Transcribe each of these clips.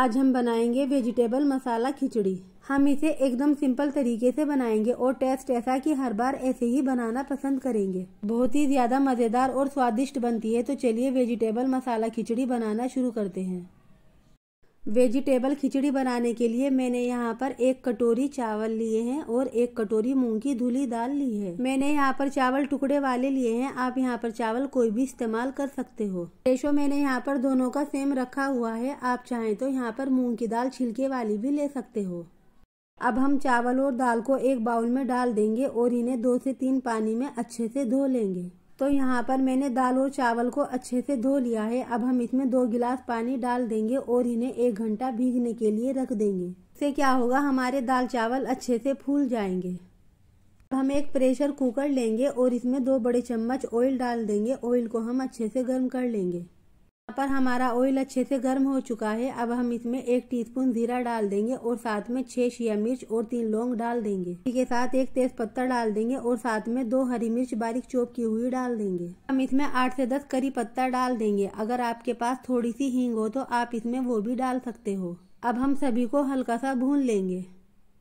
आज हम बनाएंगे वेजिटेबल मसाला खिचड़ी हम इसे एकदम सिंपल तरीके से बनाएंगे और टेस्ट ऐसा कि हर बार ऐसे ही बनाना पसंद करेंगे बहुत ही ज़्यादा मज़ेदार और स्वादिष्ट बनती है तो चलिए वेजिटेबल मसाला खिचड़ी बनाना शुरू करते हैं वेजिटेबल खिचड़ी बनाने के लिए मैंने यहाँ पर एक कटोरी चावल लिए हैं और एक कटोरी मूंग की धुली दाल ली है मैंने यहाँ पर चावल टुकड़े वाले लिए हैं आप यहाँ पर चावल कोई भी इस्तेमाल कर सकते हो रेशो मैंने यहाँ पर दोनों का सेम रखा हुआ है आप चाहें तो यहाँ पर मूंग की दाल छिलके वाली भी ले सकते हो अब हम चावल और दाल को एक बाउल में डाल देंगे और इन्हें दो से तीन पानी में अच्छे से धो लेंगे तो यहाँ पर मैंने दाल और चावल को अच्छे से धो लिया है अब हम इसमें दो गिलास पानी डाल देंगे और इन्हें एक घंटा भीगने के लिए रख देंगे इससे क्या होगा हमारे दाल चावल अच्छे से फूल जाएंगे अब हम एक प्रेशर कुकर लेंगे और इसमें दो बड़े चम्मच ऑयल डाल देंगे ऑयल को हम अच्छे से गर्म कर लेंगे पर हमारा ऑयल अच्छे से गर्म हो चुका है अब हम इसमें एक टीस्पून जीरा डाल देंगे और साथ में छह शिया मिर्च और तीन लौंग डाल देंगे इसी के साथ एक तेज पत्ता डाल देंगे और साथ में दो हरी मिर्च बारीक चोप की हुई डाल देंगे हम इसमें आठ से दस करी पत्ता डाल देंगे अगर आपके पास थोड़ी सी हींग हो तो आप इसमें वो भी डाल सकते हो अब हम सभी को हल्का सा भून लेंगे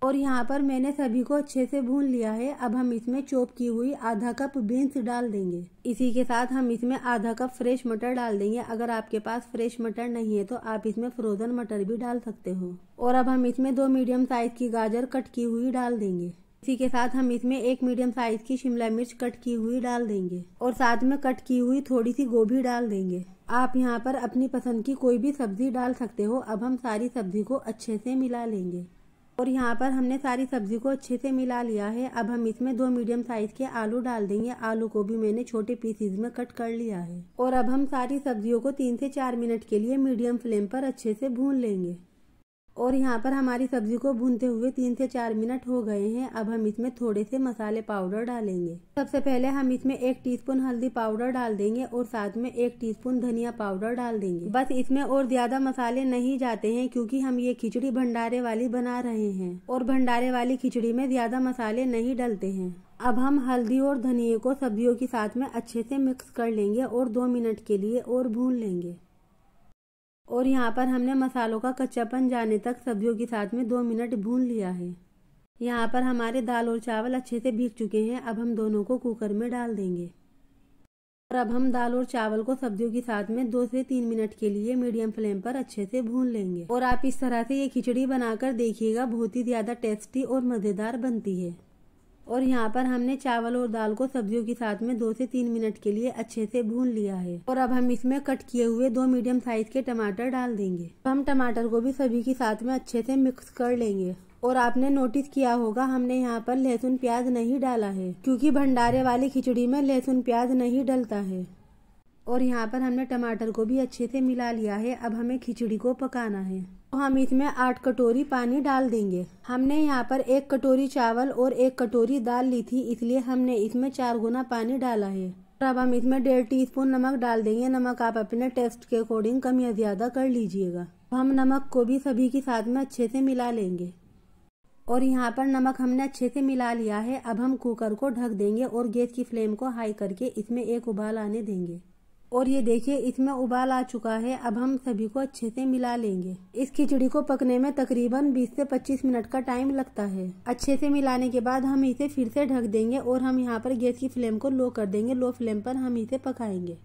और यहाँ पर मैंने सभी को अच्छे से भून लिया है अब हम इसमें चॉप की हुई आधा कप बीन्स डाल देंगे इसी के साथ हम इसमें आधा कप फ्रेश मटर डाल देंगे अगर आपके पास फ्रेश मटर नहीं है तो आप इसमें फ्रोजन मटर भी डाल सकते हो और अब हम इसमें दो मीडियम साइज की गाजर कट की हुई डाल देंगे इसी के साथ हम इसमें एक मीडियम साइज की शिमला मिर्च कट की हुई डाल देंगे और साथ में कट की हुई थोड़ी सी गोभी डाल देंगे आप यहाँ पर अपनी पसंद की कोई भी सब्जी डाल सकते हो अब हम सारी सब्जी को अच्छे से मिला लेंगे और यहाँ पर हमने सारी सब्जी को अच्छे से मिला लिया है अब हम इसमें दो मीडियम साइज के आलू डाल देंगे आलू को भी मैंने छोटे पीसेज में कट कर लिया है और अब हम सारी सब्जियों को तीन से चार मिनट के लिए मीडियम फ्लेम पर अच्छे से भून लेंगे और यहाँ पर हमारी सब्जी को भूनते हुए तीन से चार मिनट हो गए हैं अब हम इसमें थोड़े से मसाले पाउडर डालेंगे सबसे पहले हम इसमें एक टीस्पून हल्दी पाउडर डाल देंगे और साथ में एक टीस्पून धनिया पाउडर डाल देंगे बस इसमें और ज्यादा मसाले नहीं जाते हैं क्योंकि हम ये खिचड़ी भंडारे वाली बना रहे हैं और भंडारे वाली खिचड़ी में ज्यादा मसाले नहीं डलते हैं अब हम हल्दी और धनिए को सब्जियों के साथ में अच्छे से मिक्स कर लेंगे और दो मिनट के लिए और भून लेंगे और यहाँ पर हमने मसालों का कच्चापन जाने तक सब्जियों के साथ में दो मिनट भून लिया है यहाँ पर हमारे दाल और चावल अच्छे से भीग चुके हैं अब हम दोनों को कुकर में डाल देंगे और अब हम दाल और चावल को सब्जियों के साथ में दो से तीन मिनट के लिए मीडियम फ्लेम पर अच्छे से भून लेंगे और आप इस तरह से ये खिचड़ी बनाकर देखिएगा बहुत ही ज़्यादा टेस्टी और मज़ेदार बनती है और यहाँ पर हमने चावल और दाल को सब्जियों के साथ में दो से तीन मिनट के लिए अच्छे से भून लिया है और अब हम इसमें कट किए हुए दो मीडियम साइज के टमाटर डाल देंगे हम टमाटर को भी सभी के साथ में अच्छे से मिक्स कर लेंगे और आपने नोटिस किया होगा हमने यहाँ पर लहसुन प्याज नहीं डाला है क्योंकि भंडारे वाली खिचड़ी में लहसुन प्याज नहीं डलता है और यहाँ पर हमने टमाटर को भी अच्छे से मिला लिया है अब हमें खिचड़ी को पकाना है हम इसमें आठ कटोरी पानी डाल देंगे हमने यहाँ पर एक कटोरी चावल और एक कटोरी दाल ली थी इसलिए हमने इसमें चार गुना पानी डाला है और अब हम इसमें डेढ़ टीस्पून नमक डाल देंगे नमक आप अपने टेस्ट के अकॉर्डिंग कम या ज़्यादा कर लीजिएगा तो हम नमक को भी सभी के साथ में अच्छे से मिला लेंगे और यहाँ पर नमक हमने अच्छे से मिला लिया है अब हम कुकर को ढक देंगे और गैस की फ्लेम को हाई करके इसमें एक उबाल आने देंगे और ये देखिए इसमें उबाल आ चुका है अब हम सभी को अच्छे से मिला लेंगे इस खिचड़ी को पकने में तकरीबन 20 से 25 मिनट का टाइम लगता है अच्छे से मिलाने के बाद हम इसे फिर से ढक देंगे और हम यहाँ पर गैस की फ्लेम को लो कर देंगे लो फ्लेम पर हम इसे पकाएंगे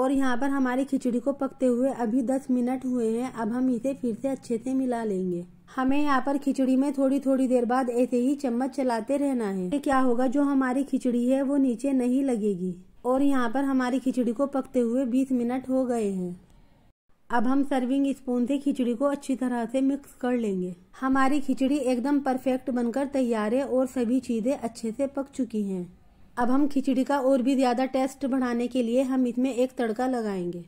और यहाँ पर हमारी खिचड़ी को पकते हुए अभी दस मिनट हुए हैं अब हम इसे फिर से अच्छे से मिला लेंगे हमें यहाँ पर खिचड़ी में थोड़ी थोड़ी देर बाद ऐसे ही चम्मच चलाते रहना है क्या होगा जो हमारी खिचड़ी है वो नीचे नहीं लगेगी और यहाँ पर हमारी खिचड़ी को पकते हुए बीस मिनट हो गए हैं अब हम सर्विंग स्पून से खिचड़ी को अच्छी तरह से मिक्स कर लेंगे हमारी खिचड़ी एकदम परफेक्ट बनकर तैयार है और सभी चीज़ें अच्छे से पक चुकी हैं अब हम खिचड़ी का और भी ज़्यादा टेस्ट बढ़ाने के लिए हम इसमें एक तड़का लगाएंगे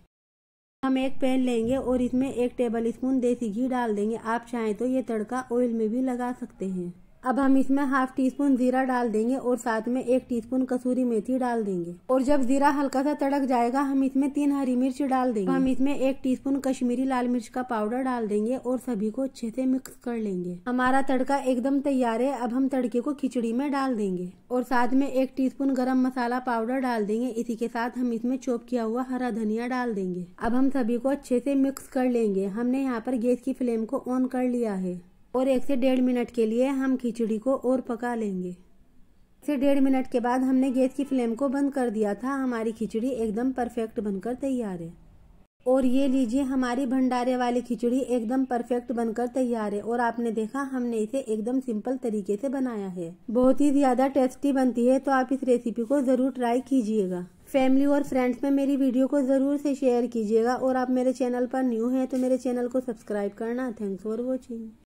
हम एक पैन लेंगे और इसमें एक टेबल स्पून देसी घी डाल देंगे आप चाहें तो ये तड़का ऑयल में भी लगा सकते हैं अब हम इसमें हाफ टी स्पून जीरा डाल देंगे और साथ में एक टीस्पून कसूरी मेथी डाल देंगे और जब जीरा हल्का सा तड़क जाएगा हम इसमें तीन हरी मिर्च डाल देंगे हम इसमें एक टीस्पून कश्मीरी लाल मिर्च का पाउडर डाल देंगे और सभी को अच्छे से मिक्स कर लेंगे हमारा तड़का एकदम तैयार है अब हम तड़के को खिचड़ी में डाल देंगे और साथ में एक स्पून गरम मसाला पाउडर डाल देंगे इसी के साथ हम इसमें चोप किया हुआ हरा धनिया डाल देंगे अब हम सभी को अच्छे से मिक्स कर लेंगे हमने यहाँ पर गैस की फ्लेम को ऑन कर लिया है और एक से डेढ़ मिनट के लिए हम खिचड़ी को और पका लेंगे से डेढ़ मिनट के बाद हमने गैस की फ्लेम को बंद कर दिया था हमारी खिचड़ी एकदम परफेक्ट बनकर तैयार है और ये लीजिए हमारी भंडारे वाली खिचड़ी एकदम परफेक्ट बनकर तैयार है और आपने देखा हमने इसे एकदम सिंपल तरीके से बनाया है बहुत ही ज्यादा टेस्टी बनती है तो आप इस रेसिपी को जरूर ट्राई कीजिएगा फैमिली और फ्रेंड्स में मेरी वीडियो को जरूर से शेयर कीजिएगा और आप मेरे चैनल पर न्यू हैं तो मेरे चैनल को सब्सक्राइब करना थैंक्स फॉर वॉचिंग